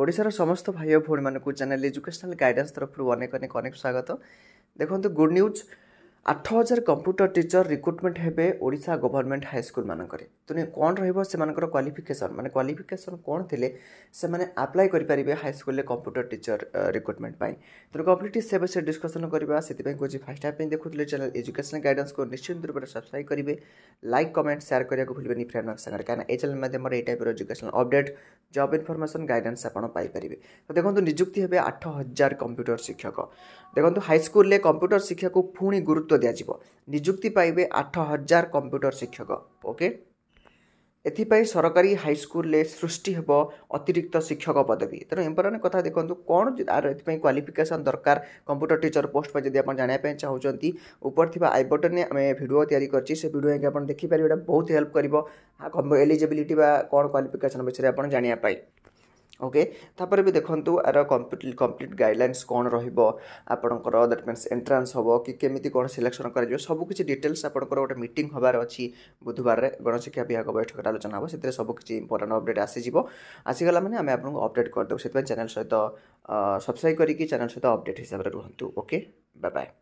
ଓଡ଼ିଶାର ସମସ୍ତ ଭାଇ ଓ ଭଉଣୀମାନଙ୍କୁ ଚ୍ୟାନେଲ୍ ଏଜୁକେସନାଲ୍ ଗାଇଡ଼ାନ୍ସ ତରଫରୁ ଅନେକ ଅନେକ ଅନେକ ସ୍ୱାଗତ ଦେଖନ୍ତୁ ଗୁଡ୍ ନ୍ୟୁଜ୍ ଆଠ ହଜାର କମ୍ପ୍ୟୁଟର ଟିଚର ରିକ୍ରୁଟମେଣ୍ଟ ହେବେ ଓଡ଼ିଶା ଗଭର୍ଣ୍ଣମେଣ୍ଟ ହାଇସ୍କୁଲମାନଙ୍କରେ ତେଣୁ କ'ଣ ରହିବ ସେମାନଙ୍କର କ୍ୱାଲିଫିକେସନ୍ ମାନେ କ୍ୱାଲିଫିକେସନ୍ କ'ଣ ଥିଲେ ସେମାନେ ଆପ୍ଲାଏ କରିପାରିବେ ହାଇସ୍କୁଲରେ କମ୍ପ୍ୟୁଟର ଟିଚର ରିକ୍ରୁଟମେଣ୍ଟ ପାଇଁ ତେଣୁ କମ୍ପ୍ଲିଟ୍ ସେ ବିଷୟରେ ଡିସ୍କସନ୍ କରିବା ସେଥିପାଇଁ କହୁଛି ଫାର୍ଷ୍ଟ ଟାଇମ୍ ପାଇଁ ଦେଖୁଥିଲେ ଚ୍ୟାନେଲ୍ ଏଜୁକେସନ୍ ଗାଇଡ଼ାନ୍ସକୁ ନିଶ୍ଚିନ୍ତ ରୂପରେ ସବସ୍କ୍ରାଇବ୍ କରିବେ ଲାଇକ୍ କମେଣ୍ଟ ସେୟାର କରିବାକୁ ଭୁଲିବେନି ଫ୍ରେଣ୍ଡମାନଙ୍କ ସାଙ୍ଗରେ କାରଣ ଏ ଚ୍ୟାନେଲ୍ ମାଧ୍ୟମରେ ଏଇ ଟାଇପ୍ର education update job information guidance ଆପଣ ପାଇପାରିବେ ତ ଦେଖନ୍ତୁ ନିଯୁକ୍ତି ହେବେ ଆଠ ହଜାର କମ୍ପ୍ୟୁଟର ଶିକ୍ଷକ ଦେଖନ୍ତୁ ହାଇସ୍କୁଲରେ କମ୍ପ୍ୟୁଟର ଶିକ୍ଷାକୁ ପୁଣି ଗୁରୁତ୍ୱ ଦିଆଯିବ ନିଯୁକ୍ତି ପାଇବେ ଆଠ ହଜାର କମ୍ପ୍ୟୁଟର ଶିକ୍ଷକ ଓକେ ଏଥିପାଇଁ ସରକାରୀ ହାଇସ୍କୁଲରେ ସୃଷ୍ଟି ହେବ ଅତିରିକ୍ତ ଶିକ୍ଷକ ପଦବୀ ତେଣୁ ଇମ୍ପୋର୍ଟାଣ୍ଟ କଥା ଦେଖନ୍ତୁ କ'ଣ ଆର ଏଥିପାଇଁ କ୍ୱାଲିଫିକେସନ୍ ଦରକାର କମ୍ପ୍ୟୁଟର ଟିଚର୍ ପୋଷ୍ଟ ପାଇଁ ଯଦି ଆପଣ ଜାଣିବା ପାଇଁ ଚାହୁଁଛନ୍ତି ଉପରେ ଥିବା ଆଇ ବଟନ୍ରେ ଆମେ ଭିଡ଼ିଓ ତିଆରି କରିଛି ସେ ଭିଡ଼ିଓ ଯାଇକି ଆପଣ ଦେଖିପାରିବେ ଏଇଟା ବହୁତ ହେଲ୍ପ କରିବ ଏଲିଜିବିଲିଟି ବା କ'ଣ କ୍ୱାଲିଫିକେସନ୍ ବିଷୟରେ ଆପଣ ଜାଣିବା ପାଇଁ ଓକେ ତାପରେ ବି ଦେଖନ୍ତୁ ଆର କମ୍ପ୍ଲିଟ୍ ଗାଇଡ଼ଲାଇନ୍ସ କ'ଣ ରହିବ ଆପଣଙ୍କର ଦ୍ୟାଟ୍ ମିନ୍ସ ଏଣ୍ଟ୍ରାନ୍ସ ହେବ କି କେମିତି କ'ଣ ସିଲେକ୍ସନ୍ କରାଯିବ ସବୁକିଛି ଡିଟେଲ୍ସ ଆପଣଙ୍କର ଗୋଟେ ମିଟିଂ ହେବାର ଅଛି ବୁଧବାରରେ ଗଣଶିକ୍ଷା ବିଭାଗ ବୈଠକରେ ଆଲୋଚନା ହେବ ସେଥିରେ ସବୁକିଛି ଇମ୍ପୋର୍ଟାଣ୍ଟ ଅପଡ଼େଟ୍ ଆସିଯିବ ଆସିଗଲା ମାନେ ଆମେ ଆପଣଙ୍କୁ ଅପଡ଼େଟ୍ କରିଦେବୁ ସେଥିପାଇଁ ଚ୍ୟାନେଲ୍ ସହିତ ସବସ୍କ୍ରାଇବ୍ କରିକି ଚ୍ୟାନେଲ୍ ସହିତ ଅପଡ଼େଟ୍ ହିସାବରେ ରୁହନ୍ତୁ ଓକେ ବାଏ ବାଏ